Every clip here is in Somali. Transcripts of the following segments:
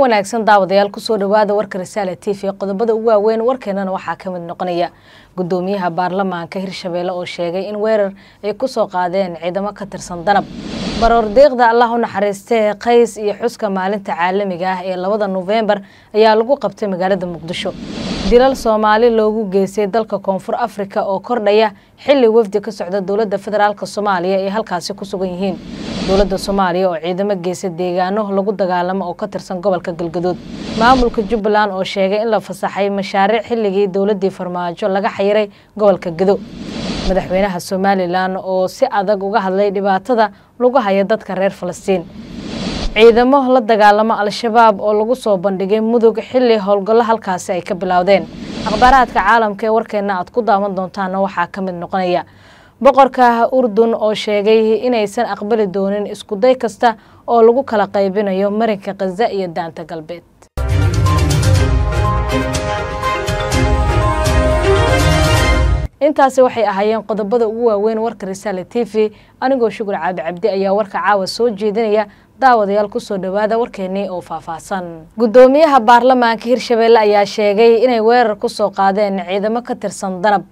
wanaagsan daawadayaal kusoo dhawaada warka risaale t v qodobada ugu waaweyn warkeenana waxaa ka mid noqonaya guddoomiyaha baarlamaanka hirshabeelle oo sheegay in weerar ay kusoo qaadeen ciidamo ka tirsan danab baroor deeqda allah u naxariistee qays iyo xuska maalinta caalamiga ah ee labada nofembar ayaa lagu qabtay magaalada muqdisho dilal soomaali loogu geystay dalka koonfur afrika oo kordhaya xilli wafdi ka socda dowladda federaalk soomaaliya ay halkaasi ku sugan yihiin dowladda soomaaliya oo ciidamo geysta deegaano lagu dagaalamo oo ka tirsan gobolka galgadood maamulka jubbaland oo sheegay in la fasaxay mashaariic xilligii dowladdii farmaajo laga xayiray gobolka gedo madaxweynaha somalilan oo si adag uga hadlay dhibaatada lagu haya dadka reer falastiin ciidamo la dagaalamo al-shabaab oo lagu soo bandhigay mudug xilli howlgallo halkaasi ay ka bilowdeen akhbaaraadka caalamka ee warkeenna aad ku daawan doontaana waxaa ka mid noqonaya boqorka urdun oo sheegay inaysan aqbali doonin iskuday kasta oo lagu kala qaybinayo marinka khaza iyo daanta galbeed intaasi waxay ahaayeen qodobada ugu waaweyn warka risaale t v anigoo shukur caabi cabdi ayaa warka caawa soo jeedinaya daawadayaal kusoo dhawaada warkeenii oo faahfaahsan guddoomiyaha baarlamaanka hirshabeelle ayaa sheegay inay weerar kusoo qaadeen ciidamo ka tirsan danab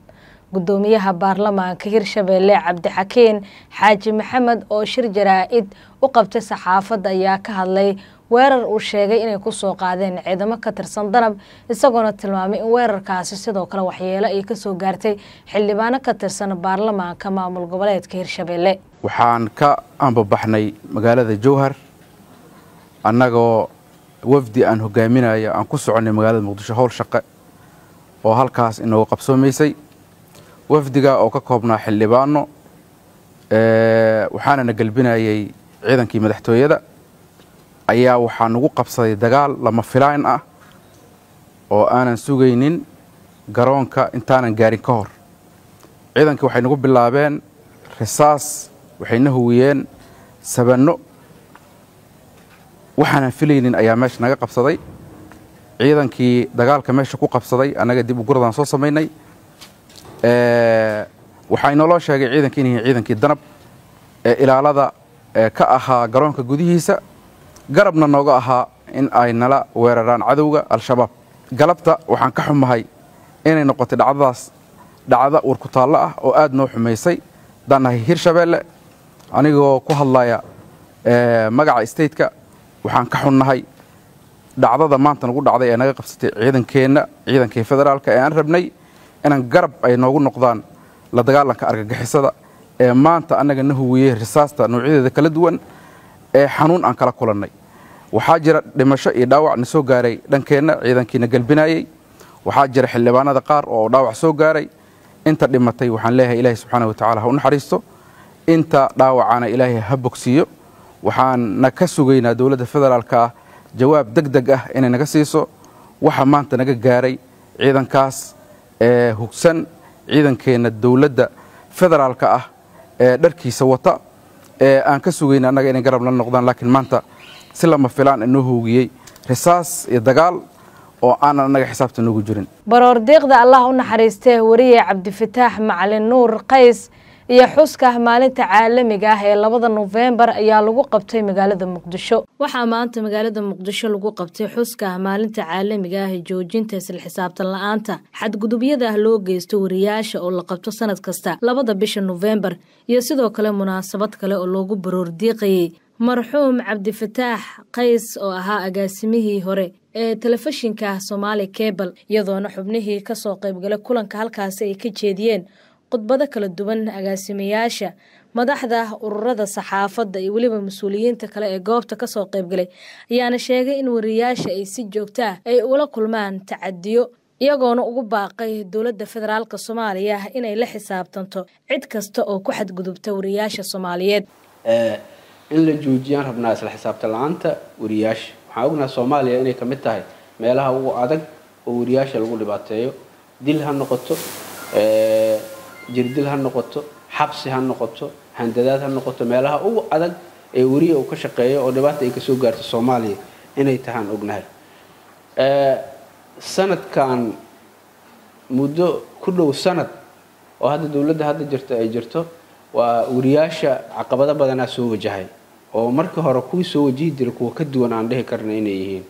guddoomiyaha baarlamaanka hirshabeelle cabdixakiin xaaji maxamed oo shir jaraa'id u qabtay saxaafadda ayaa ka hadlay weerar uu sheegay inay kusoo qaadeen ciidamo ka tirsan danab isagoona tilmaamay in weerarkaasi sidoo kale waxyeelo ay kasoo gaartay xildhibaano ka tirsan baarlamaanka maamul goboleedka hirshabeelle waxaan ka ambabaxnay magaalada jowhar annagoo wafdi aan hogaaminayo aan ku soconay magaalada muqdisho howl shaqe oo halkaas inoogu qabsoomaysay wafdiga oo ka koobnaa xildhibaano waxaanana gelbinayay ciidankii madaxtooyada ayaa waxaa nagu qabsaday dagaal lama filaan ah oo aanan sugaynin garoonka intaanan gaarin ka hor ciidanka waxay nagu bilaabeen risaas waxayna huwiyeen sabanno waxaanan filaynin ayaa meesha naga qabsaday ciidankii dagaalka meesha ku qabsaday annaga dib u soo samaynay waxaa inaloo sheegay ciidanka inay yihiin ciidankii danab ee ilaalada ka ahaa garoonka gudihiisa garabna nooga ahaa in ay nala weeraraan cadowga al-shabaab galabta waxaan ka xumahay inay noqotay dhacdadaas dhacdo warku ah oo aad noo xumaysay haddaan nahay hirshabeelle anigoo ku hadlaya eh, magaca stateka waxaan ka xunnahay dhacdada maanta nagu dhacday ee naga qabsatay ciidankeenna ciidankii federaalka ee aan rabnay inaan garab ay noogu noqdaan la dagaalanka argagixisada ee maanta annaga na huwiyey risaasta noocyadeeda kala duwan ee xanuun aan kala kulannay waxaa jira dhimasho iyo dhaawac na soo gaaray dhankeenna ciidankiina gelbinayey waxaa jira xildhibaanada qaar oo dhaawac soo gaaray inta dhimatay waxaan leeyahay ilaahay subxaanah wa tacaala ha u naxariisto inta dhaawacana ilaahay ha bogsiiyo waxaanna ka sugaynaa dowladda federaalka ah jawaab deg deg ah inay naga siiso waxa maanta naga gaaray ciidankaas ee hugsan ciidankeenna dowladda federaalka ah ee dharkiisa wata ee eh, aan ka sugayn annaga inay garab la noqdaan laakiin maanta si lama filaan inoo hoogiyey risaas iyo dagaal oo aanan annaga xisaabta noogu jirin baroor deeqda allah u naxariistee wariye cabdifataax macalin nuur qays iyo xuska maalinta caalamiga ah ee labada nofembar ayaa lagu qabtay magaalada muqdisho waxaa maanta magaalada muqdisho lagu qabtay xuska maalinta caalamiga ah ee joojinta isla xisaabtan la-aanta xadgudubyada ah loo geysto wariyaasha oo la qabto sanad kasta labada bisha nofembar iyo sidoo kale munaasabad kale oo loogu baroor marxuum cabdifataax qays oo ahaa agaasimihii hore ee telefishinka soomaali kebal iyadoona xubnihii kasoo qaybgalay kulanka halkaasi ay ka jeediyeen khudbado kala duwan agaasimayaasha madaxda ururada saxaafadda iyo weliba mas-uuliyiinta kale ee goobta kasoo qaybgalay ayaana sheegay in wariyaasha ay si joogto ah ay ula kulmaan tacadiyo iyagoona ugu baaqay dowladda federaalk soomaaliya inay la xisaabtanto cid kasta oo ku xadgudubta wariyayaasha soomaaliyeed eh, in la joojiyaan rabnaa isla xisaabta la-aanta wariyaasha waxaan ognaha soomaaliya inay kamid tahay meelaha ugu adag oo wariyaasha lagu dhibaateeyo dil ha noqoto eh, jirdil ha noqoto xabsi ha noqoto handadaad ha noqoto meelaha ugu adag ee weriya uu ka shaqeeyo oo dhibaata ay kasoo gaarto soomaaliya inay tahaan ognahay eh, sanadkan muddo ku dhow sanad oo hadda dowladda hadda jirto ay jirto waa wariyaasha caqabado badanaa soo wajahay oo markii hore kuwii soo wajihi jiray kuwa ka duwan aan dhihi karna inay yihiin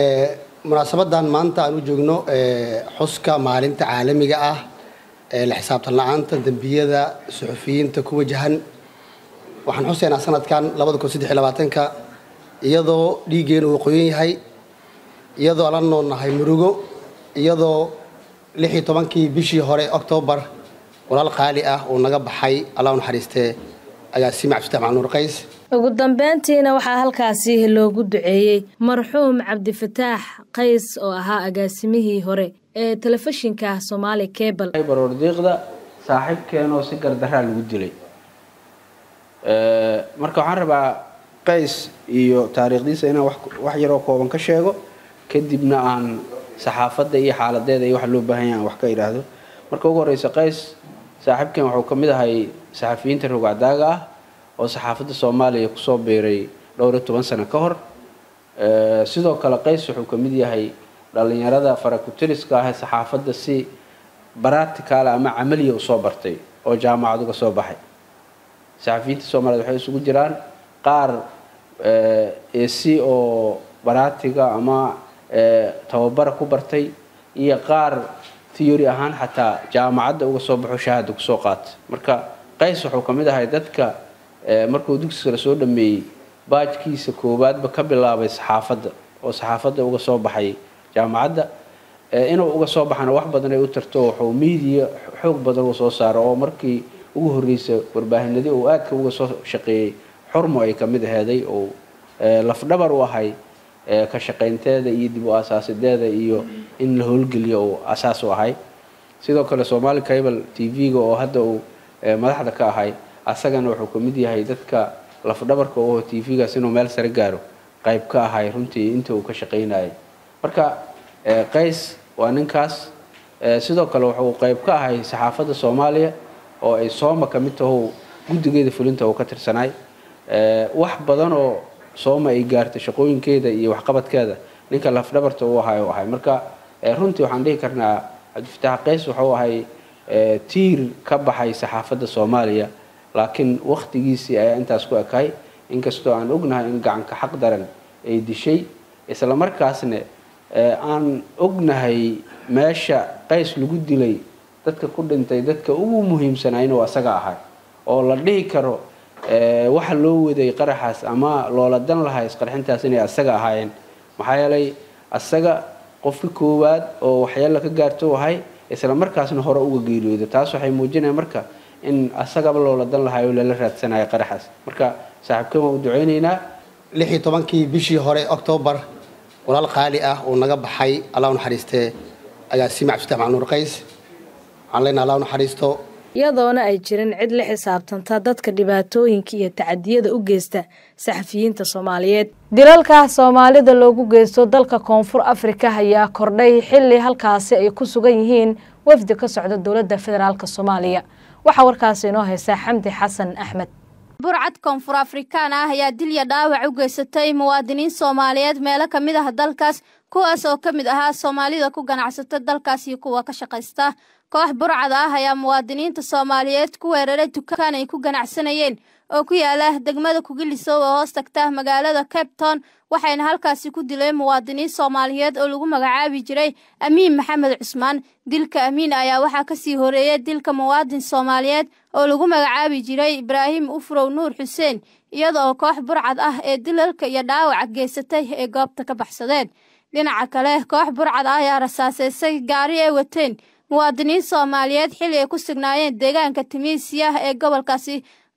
eh, munaasabaddan maanta aan u joogno eh, xuska maalinta caalamiga ah la xisaabtan la-aanta dembiyada suxufiyiinta ku wajahan waxaan xuseynaa sanadkan labadakunsadeylabaatanka iyadoo dhiiggeenu uu qoyan yahay iyadoo ala noonnahay murugo iyadoo lixiyo tobankii bishii hore octoobar walaal qaali ah uu naga baxay allaa unaxariistee naxariistee ayaa si macabsutax ah macnuur qays ugu dambeyntiina waxaa halkaasi loogu duceeyey marxuum cabdifataax qays oo ahaa agaasimihii hore ee telefishinka soomaali cebal baroordiiqda saaxiibkeenoo si gardaraa lagu dilay marka waxaan rabaa qays iyo taariikhdiisa inaan wax yaroo kooban ka sheego kadibna aan saxaafadda iyo xaaladeeda iyo waxa loo baahanya aan wax ka idhaahdo marka ugu horeysa qays saaxiibkeen wuxuu ka mid ahay saxafiyiinta rogacdaaga ah oo saxaafadda soomaaliya kusoo biiray dhowr iyo toban sano ka hor eh, sidoo kale qays wuxuu ka mid yahay dhallinyarada farakutiriska ah saxaafadda si baraticaala ama camaliya usoo bartay oo jaamacad uga soo baxay saxafiyiinta soomaaliyed waxay isugu jiraan qaar esi eh, oo baratiga ama eh, tababara ku bartay iyo qaar theory ahaan xataa jaamacadda uga soo baxo shahaada kusoo qaatay marka qays wuxuu ka mid ahay dadka Eh, markuu dugsiga soo dhameeyey baajkiisa koowaadba ka bilaabay saxaafadda oo saxaafadda uga soo baxay jaamacadda eh, inuu uga soo baxana wax badanay u tarto waxuu miidiya xoog badan uu soo saaro oo markii ugu horreysay warbaahinadi uu aadka uga soo shaqeeyey xurmo ay ka mid aheeday oo eh, lafdhabar u ahay ka shaqaynteeda iyo dib u asaasideeda iyo in la howlgeliyo uu asaas u ahay sidoo kale soomaali cable t v-ga oo hadda uu madaxda ka ahay asagana wuxuu ka mid yahay dadka lafdhabarka oo tvgaas inuu meel sare gaaro qayb ka ahay runtii inta uu ka shaqaynayay marka eh, qays waa ninkaas eh, sidoo kale wuxuu qayb ka ahay saxaafadda soomaaliya oo ay sooma ka mid taho guddigeeda fulinta uu ka tirsanaay eh, wax badan oo sooma ay gaartay shaqooyinkeeda iyo waxqabadkeeda ninka lafdhabarta u ahay u ahay marka runtii waxaan dhihi karnaa cabdifitaax qays wuxuu ahay tiir ka baxay saxaafadda soomaaliya laakiin wakhtigiisii ayaa intaas ku ekahay inkastoo aan ognahay in gacanka xaq daran ay dishay isla markaasna eh, aan ognahay meesha qays lagu dilay dadka ku dhintay dadka ugu muhiimsanaa inuu asaga ahay oo la dhihi karo eh, waxa loo waday qaraxaas ama loola dan lahaa isqarxintaas inay asaga ahaayeen maxaa yeelay asaga qofki koowaad oo waxyeella ka gaarto ahay isla markaasna hore uga geeriyooda taas waxay muujinaya marka in asagaba loola dan lahay oo lala raadsanayo qaraxaas marka saaxiibkeen waan u duceynaynaa lix iyo tobankii bishii hore octoobar walaal qaali ah uu naga baxay allaa u naxariistee ayaa simac fitax macnuur qays waxaan leenaha allah u naxariisto iyadoona ay jirin cid la xisaabtanta dadka dhibaatooyinka iyo tacadiyada u geysta saxafiyiinta soomaaliyeed dilalka soomaalida loogu geysto dalka koonfur afrika ayaa kordhay xilli halkaasi ay ku sugan yihiin wafdi ka socda dowladda federaalk soomaaliya waxaa warkaasi inoo haysaa xamdi xasan axmed burcad koonfur afrikaan ah ayaa dilya dhaawac u geysatay muwaadiniin soomaaliyeed meelo ka mid ah dalkaas kuwaas oo ka mid ahaa soomaalida ku ganacsata dalkaas iyo kuwa ka shaqaysta koox burcad ah ayaa muwaadiniinta soomaaliyeed ku weeraray dukaan ay ku ganacsanayeen oo ku yaala degmada kugilisow oo hoos tagta magaalada cape town waxayna halkaasi ku dileen muwaadiniin soomaaliyeed oo lagu magacaabi jiray amiin maxamed cusmaan dilka amiin ayaa waxaa kasii horeeyay dilka muwaadin soomaaliyeed oo lagu magacaabi jiray ibraahim ufrow nuur xuseen iyada oo koox burcad ah ee dilalka iyo dhaawaca geysatay ee goobta ka baxsadeen dhinaca kale koox burcad ah ayaa rasaaseysay gaari ay wateen muwaadiniin soomaaliyeed xili ay ku sugnaayeen deegaanka timiisiya ee gobolkaasi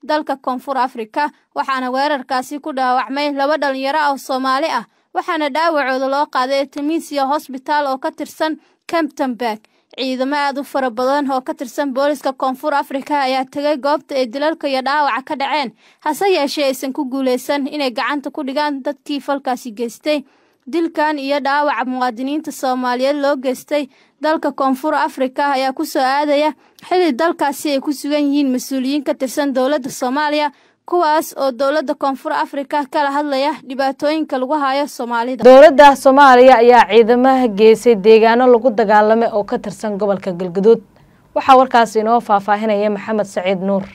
dalka koonfur afrika waxaana weerarkaasi ku dhaawacmay laba dhalinyaro oo soomaali ah waxaana dhaawacooda loo qaaday timisia hosbitaal oo ka tirsan camptonberg ciidamo aad u fara badan oo ka tirsan booliska koonfur afrika ayaa tegay goobta ay dilalka iyo dhaawaca ka dhaceen hase yeeshee aysan ku guulaysan inay gacanta ku dhigaan dadkii falkaasi geystay dilkan iyo dhaawaca muwaadiniinta soomaaliyeed loo geystay dalka koonfur afrika ayaa ku soo aadaya xilli dalkaasi ay ku sugan yihiin mas-uuliyiin ka tirsan dowladda soomaaliya kuwaas oo dowladda koonfur afrika kala hadlaya dhibaatooyinka lagu haayo soomaalida dowladda soomaaliya ayaa ciidamaha geysay deegaano lagu dagaalamay oo ka tirsan gobolka galguduud waxaa warkaasi inoo faahfaahinaya maxamed saciid nuur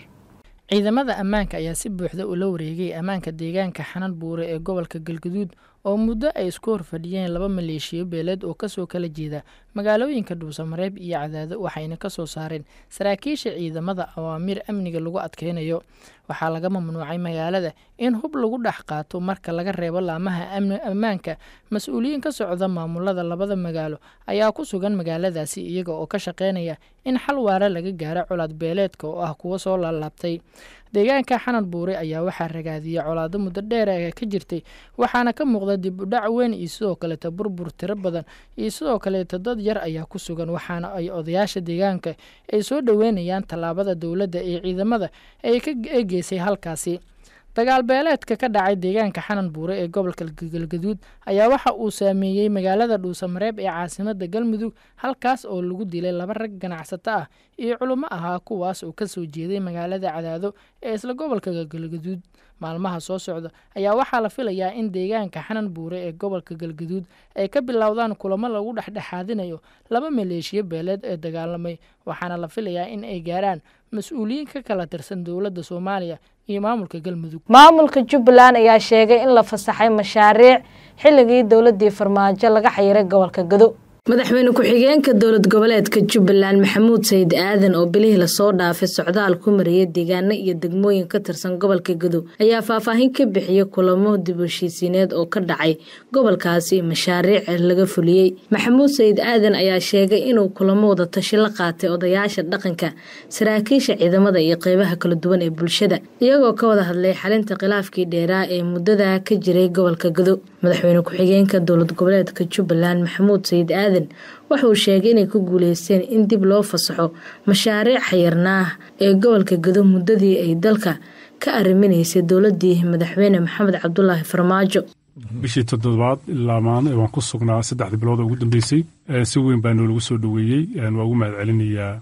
ciidamada ammaanka ayaa si buuxda ula wareegay ammaanka deegaanka xanan buure ee gobolka galguduud oo muddo ay isku horfadhiyeen laba maleeshiyo beeleed oo kasoo kala jeeda magaalooyinka dhuusamareeb iyo cadaado waxayna kasoo saareen saraakiisha ciidamada awaamiir amniga lagu adkeynayo waxaa laga mamnuucay magaalada in hub lagu dhex qaato marka laga reebo laamaha ammaanka mas-uuliyiin ka socda maamulada labada magaalo ayaa ku sugan magaaladaasi iyaga oo ka shaqeynaya in xal waara laga gaaro colaad beeleedka oo ah kuwo soo laalaabtay deegaanka xanan buure ayaa waxaa ragaadiyey colaado muddo dheer ah ka jirtay waxaana ka muuqda dib udhac weyn iyo sidoo kaleeta burbur tiro badan iyo sidoo kaleeta dad yar ayaa ku sugan waxaana ay odayaasha deegaanka ay soo dhoweynayaan tallaabada dowladda ee ciidamada ay ka eegeysay halkaasi dagaal beeleedka ka dhacay deegaanka xanan buure ee gobolka galgaduud ayaa waxa uu saameeyey magaalada dhuusamareeb ee caasimada galmudug halkaas oo lagu dilay laba rag ganacsato ah iyo culimmo ahaa kuwaas oo ka soo jeeday magaalada cadaado ee isla gobolka galgaduud maalmaha soo socda ayaa waxaa la filayaa in deegaanka xanan buure ee gobolka galgaduud ay ka bilowdaan kulamo lagu dhexdhexaadinayo laba maleeshiyo beeleed ee dagaalamay waxaana la filayaa in ay gaaraan mas-uuliyiin ka kala tirsan dowladda soomaaliya iyo maamulka galmudug maamulka jubbaland ayaa sheegay in la fasaxay mashaariic xilligii dowladdii farmaajo laga xayiray gobolka gado madaxweyne ku-xigeenka dowlad goboleedka jubbaland maxamuud sayid aadan oo bilihii lasoo dhaafay socdaal ku mariyay deegaano iyo degmooyin ka tirsan gobolka gadow ayaa faahfaahin ka bixiyey kulamo dib heshiisiineed oo ka dhacay gobolkaasi mashaariic laga fuliyey maxamuud sayid aadan ayaa sheegay inuu kulamooda tashi la qaatay odayaasha dhaqanka saraakiisha ciidamada iyo qeybaha kala duwan ee bulshada iyagoo ka wada hadlay xalinta khilaafkii dheeraa ee muddadaa ka jiray gobolka gadow madaxweyne ku-xigeenka dowlad goboleedka jubbaland maxamuud sayid aadan aadan wuxuu sheegay inay ku guuleysteen in dib loo fasaxo mashaariic xayirnaah ee gobolka gado muddadii ay dalka ka ariminaysay dowladdii madaxweyne maxamed cabdulaahi farmaajo bishii toddobaad ilaa maana waan ku sugnaa saddexda bilooda ugu dambeysay si weyn baa noolagu soo dhoweeyey waa ugu mahad celinayaa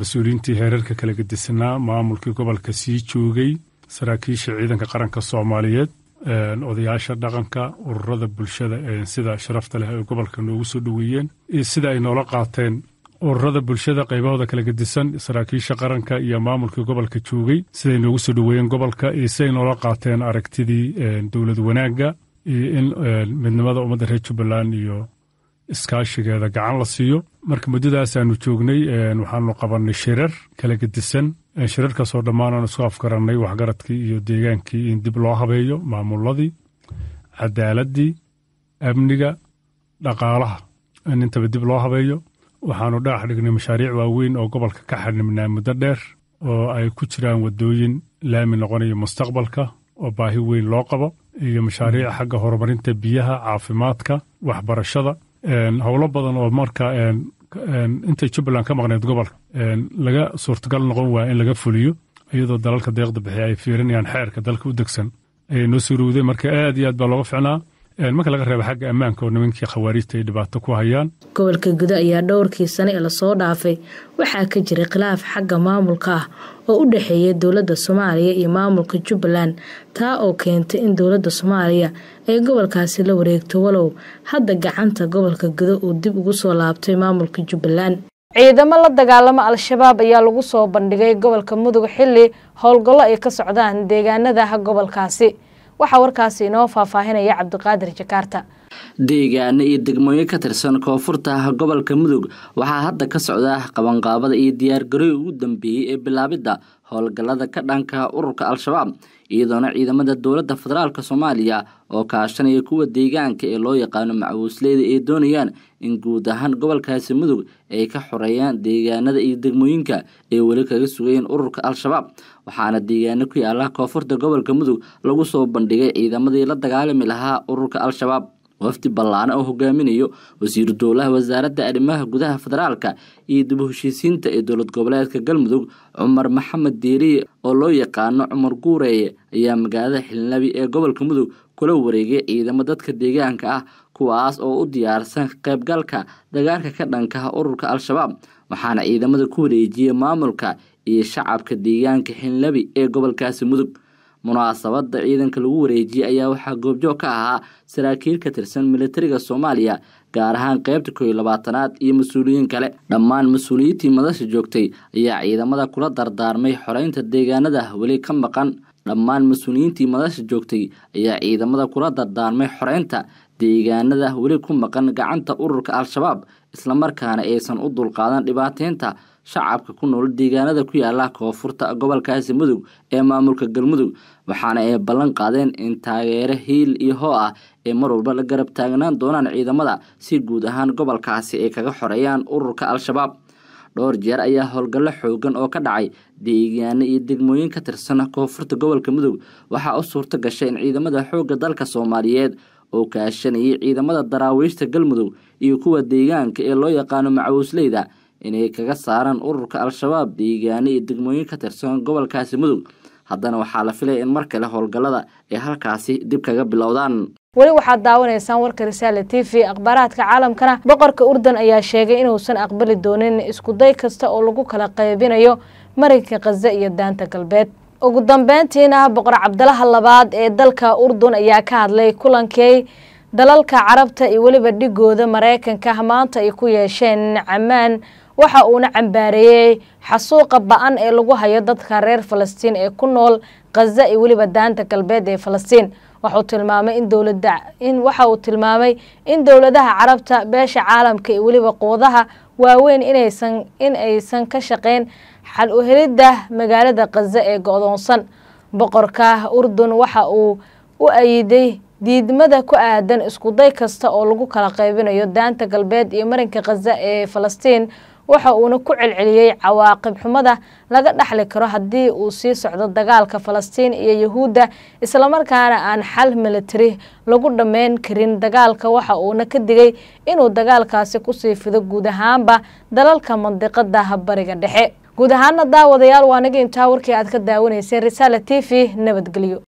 mas-uuliyiintii heerarka kala gedisanaa maamulkii gobolka sii joogay saraakiisha ciidanka qaranka soomaaliyeed odayaasha dhaqanka ururada bulshada sida sharafta leh ay gobolka noogu soo dhoweeyeen iyo sida ay noola qaateen ururada bulshada qaybahooda kala gedisan saraakiisha qaranka iyo maamulkii gobolka joogay siday noogu soo dhoweeyeen gobolka iyo siday noola qaateen aragtidii dowlad wanaagga iyo in midnimada ummadda reer jubbaland iyo iskaashigeeda gacan la siiyo marka muddadaas aanu joognay waxaanu qabannay shirar kala gedisan oo dhammaan aan isku afgarannay waxgaradkii iyo deegaankii in dib loo habeeyo maamuladii cadaaladii amniga dhaqaalaha in intaba dib loo habeeyo waxaanu dhagax dhignay mashaariic waaweyn oo gobolka ka xanibnaa muddo dheer oo ay ku jiraan waddooyin laami noqonayo mustaqbalka oo baahi weyn loo qabo iyo mashaariic xagga horumarinta biyaha caafimaadka waxbarashada howlo badan oo marka intay jubbaland ka maqneed gobolka laga suurtagal noqon waaya in laga fuliyo iyadoo dalalka deeqda bixiya ay fiirinayaan xeerka dalka u degsan ayay noo soo marka aad iyo aad baa looga ficnaa marka laga reebo xagga ammaanka oo nimankii khawaariijta ay dhibaato ku hayaan gobolka gudo ayaa dhowrkii sane ee lasoo dhaafay waxaa ka jiray khilaaf xagga maamulka ah oo u dhexeeya dowladda soomaaliya iyo maamulka jubbaland taa oo keentay in dowladda soomaaliya ay gobolkaasi la wareegto walow hadda gacanta gobolka gudo uu dib ugu soo laabtay maamulka jubbaland ciidamo la dagaalamo al-shabaab ayaa lagu soo bandhigay gobolka mudug xilli howlgallo ay ka socdaan deegaanadaha gobolkaasi waxaa warkaasi inoo faahfaahinaya cabdiqaadir jakaarta deegaano iyo degmooyo ka tirsan koonfurta gobolka mudug waxaa hadda ka socda qabanqaabada iyo diyaargarooy ugu dambeeyey ee bilaabidda howlgallada ka dhanka ururka al-shabaab iyadoona ciidamada dowladda federaalk soomaaliya oo kaashanaya kuwa deegaanka ee loo yaqaano macabuusleyda ay doonayaan in guud ahaan gobolkaasi mudug ay ka xoreeyaan deegaanada iyo degmooyinka ay weli kaga sugayeen ururka al-shabaab waxaana deegaano ku yaala koonfurta gobolka mudug lagu soo bandhigay ciidamadii la dagaalami lahaa ururka al-shabaab wafdi ballaane oo hogaaminayo wasiiru dowlaha wasaaradda arrimaha gudaha federaalka iyo dib u heshiisiinta ee dowlad goboleedka galmudug cumar maxamed diiriye oo loo yaqaano cumar guureeye ayaa magaalada xilnabi ee gobolka mudug kula wareegay ciidamo dadka deegaanka ah kuwaas oo u diyaarsan qaybgalka dagaalka ka dhanka ururka al-shabaab waxaana ciidamada ku wareejiyay maamulka iyo shacabka deegaanka xilnabi ee gobolkaasi mudug munaasabadda ciidanka lagu wareejiyey ayaa waxaa goobjoog ka ahaa saraakiil ka tirsan militariga soomaaliya gaar ahaan qaybta kooiyo labaatanaad iyo mas-uuliyiin kale dhammaan mas-uuliyiintii madasha joogtay ayaa ciidamada kula dardaarmay xoreynta deegaanada weli ka maqan dhammaan mas-uuliyiintii madasha joogtay ayaa ciidamada kula dardaarmay xoreynta deegaanada weli ku maqan gacanta ururka al-shabaab islamarkaana aysan u dulqaadan dhibaateynta shacabka ku nool deegaanada ku yaala koonfurta gobolkaasi mudug ee maamulka galmudug waxaana ay ballan qaadeen in taageere hiil iyo hoo ah ee mar walba la garab taagnaan doonaan ciidamada si guud ahaan gobolkaasi ay kaga xoreeyaan ururka al-shabaab dhowr jeer ayaa howlgallo xoogan oo ka dhacay deegaano iyo degmooyin ka tirsan koonfurta gobolka mudug waxaa u suurto gashay in ciidamada xoogga dalka soomaaliyeed oo kaashanayay ciidamada daraawiishta galmudug iyo kuwa deegaanka ee loo yaqaano macawuusleyda inay kaga saaraan ururka al-shabaab deegaano iyo degmooyin ka tirsan gobolkaasi mudug haddana waxaa la filaya in mar kale howlgallada ay halkaasi dib kaga bilowdaan weli waxaad daawanaysaan warka risaale t v akhbaaraadka caalamkana boqorka urdan ayaa sheegay inuusan aqbali doonin iskuday kasta oo lagu kala qaybinayo marinka khaza iyo daanta galbeed ugu dambeyntiina boqor cabdalaha labaad ee dalka urdun ayaa ka hadlay kulankii dalalka carabta iyo weliba dhigooda maraykanka maanta ay ku yeesheen camaan waxa uuna cambaareeyey xasuuqa ba-an ee lagu hayo dadka reer falastiin ee ku nool khaza iyo weliba daanta galbeed ee falastiin waxauu tilmaamay in dowlada in waxa uu tilmaamay in dowladaha carabta beesha caalamka iyo weliba quwadaha waaweyn inaysan in aysan ka shaqeyn xal u helidda magaalada khaza ee go-doonsan boqorka urdun waxa uu u ayiday diidmada ku aadan iskuday kasta oo lagu kala qaybinayo daanta galbeed iyo marinka khaza ee falastiin waxa uuna ku celceliyey cawaaqib xumada laga dhexli karo haddii uu sii socdo dagaalka falastiin iyo yuhuudda islamarkaana aan xal militari lagu dhammayn karin dagaalka waxa uuna ka digay inuu dagaalkaasi ku sii fido guud ahaanba dalalka mandiqada bariga dhexe guud ahaanna daawadayaal waaniga intaa warkii aad ka daawanayseen risaala t v nabadgelyo